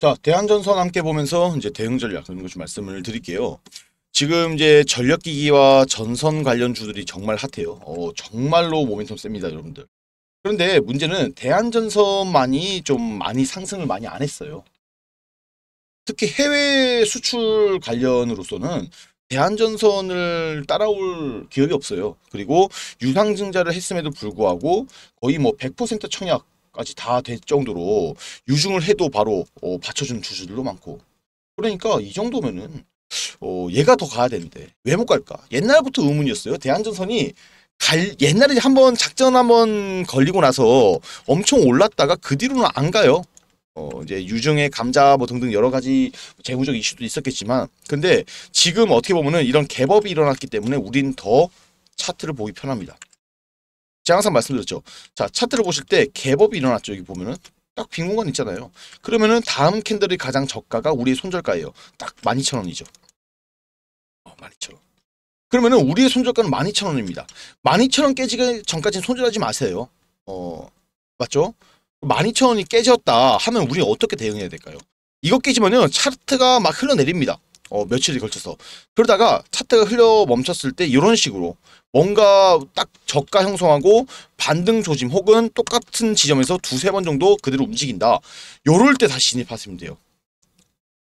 자, 대한전선 함께 보면서 이제 대응 전략 이런 것 좀 말씀을 드릴게요. 지금 이제 전력기기와 전선 관련 주들이 정말 핫해요. 어, 정말로 모멘텀 셉니다, 여러분들. 그런데 문제는 대한전선만이 좀 많이 상승을 많이 안 했어요. 특히 해외 수출 관련으로서는 대한전선을 따라올 기업이 없어요. 그리고 유상증자를 했음에도 불구하고 거의 뭐 100% 청약 까지 다 될 정도로 유증을 해도 바로 어, 받쳐주는 주주들도 많고 그러니까 이 정도면은 어, 얘가 더 가야 되는데 왜 못 갈까? 옛날부터 의문이었어요. 대한전선이 갈, 옛날에 한번 작전 한번 걸리고 나서 엄청 올랐다가 그 뒤로는 안 가요. 어, 이제 유증의 감자 뭐 등등 여러 가지 재무적 이슈도 있었겠지만 근데 지금 어떻게 보면은 이런 개법이 일어났기 때문에 우린 더 차트를 보기 편합니다. 제가 항상 말씀드렸죠. 자, 차트를 보실 때 개법이 일어났죠. 여기 보면은. 딱 빈 공간 있잖아요. 그러면은 다음 캔들이 가장 저가가 우리의 손절가예요. 딱 12,000원이죠. 어, 12,000원. 그러면은 우리의 손절가는 12,000원입니다. 12,000원 깨지기 전까지는 손절하지 마세요. 어, 맞죠? 12,000원이 깨졌다 하면 우리 어떻게 대응해야 될까요? 이거 깨지면요 차트가 막 흘러내립니다. 어, 며칠이 걸쳐서 그러다가 차트가 흘려 멈췄을 때 이런 식으로 뭔가 딱 저가 형성하고 반등 조짐 혹은 똑같은 지점에서 두세 번 정도 그대로 움직인다. 요럴 때 다시 진입하시면 돼요.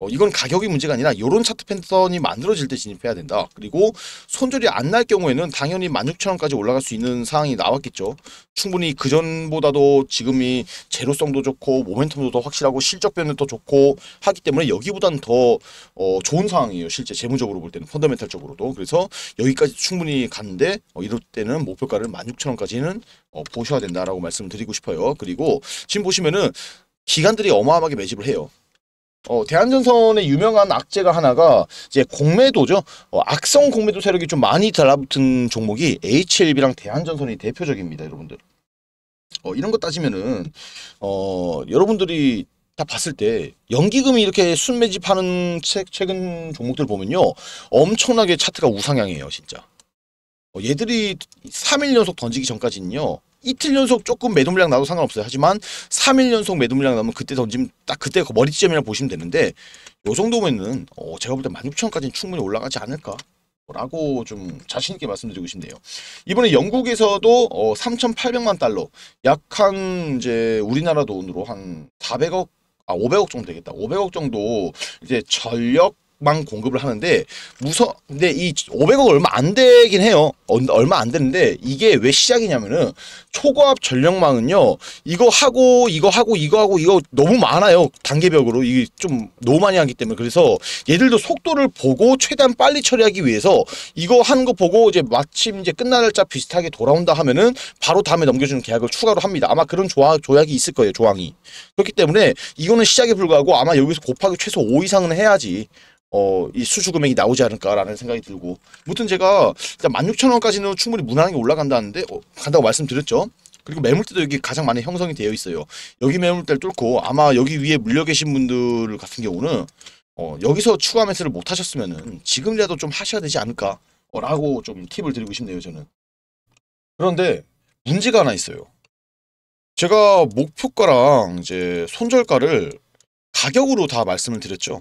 어, 이건 가격이 문제가 아니라 이런 차트 패턴이 만들어질 때 진입해야 된다. 그리고 손절이 안 날 경우에는 당연히 16,000원까지 올라갈 수 있는 상황이 나왔겠죠. 충분히 그전보다도 지금이 제로성도 좋고 모멘텀도 더 확실하고 실적 변화도 좋고 하기 때문에 여기보다는 더 어, 좋은 상황이에요. 실제 재무적으로 볼 때는 펀더멘탈적으로도. 그래서 여기까지 충분히 갔는데 어, 이럴 때는 목표가를 16,000원까지는 어, 보셔야 된다라고 말씀드리고 싶어요. 그리고 지금 보시면은 기간들이 어마어마하게 매집을 해요. 어, 대한전선의 유명한 악재가 하나가 이제 공매도죠. 어, 악성 공매도 세력이 좀 많이 달라붙은 종목이 HLB랑 대한전선이 대표적입니다, 여러분들. 어, 이런 거 따지면은 어, 여러분들이 다 봤을 때 연기금이 이렇게 순매집하는 채, 최근 종목들 보면요 엄청나게 차트가 우상향이에요, 진짜. 어, 얘들이 3일 연속 던지기 전까지는요 이틀 연속 조금 매도 물량 나도 상관없어요. 하지만 3일 연속 매도 물량 나면 그때 던지면 딱 그때 그 머리 지점이라 보시면 되는데 요 정도면은 어 제가 볼 때 16,000원까지는 충분히 올라가지 않을까? 라고 좀 자신있게 말씀드리고 싶네요. 이번에 영국에서도 어 3,800만 달러, 약 한 이제 우리나라 돈으로 한 400억, 아 500억 정도 되겠다. 500억 정도 이제 전력 만 공급을 하는데 무서 근데 이 500억 얼마 안 되긴 해요. 얼마 안 되는데 이게 왜 시작이냐면은 초고압 전력망은요. 이거 하고 이거 하고 이거 하고 이거 너무 많아요. 단계벽으로 이게 좀 너무 많이 하기 때문에 그래서 얘들도 속도를 보고 최대한 빨리 처리하기 위해서 이거 한 거 보고 이제 마침 이제 끝날 자 비슷하게 돌아온다 하면은 바로 다음에 넘겨주는 계약을 추가로 합니다. 아마 그런 조화, 조약이 있을 거예요. 조항이. 그렇기 때문에 이거는 시작에 불과하고 아마 여기서 곱하기 최소 5 이상은 해야지 어, 이 수주 금액이 나오지 않을까라는 생각이 들고 무튼 제가 16,000원까지는 충분히 무난하게 올라간다는데 어, 간다고 말씀드렸죠. 그리고 매물대도 여기 가장 많이 형성이 되어 있어요. 여기 매물대를 뚫고 아마 여기 위에 물려 계신 분들 같은 경우는 어, 여기서 추가 매수를 못하셨으면 지금이라도 좀 하셔야 되지 않을까라고 어, 좀 팁을 드리고 싶네요, 저는. 그런데 문제가 하나 있어요. 제가 목표가랑 이제 손절가를 가격으로 다 말씀을 드렸죠.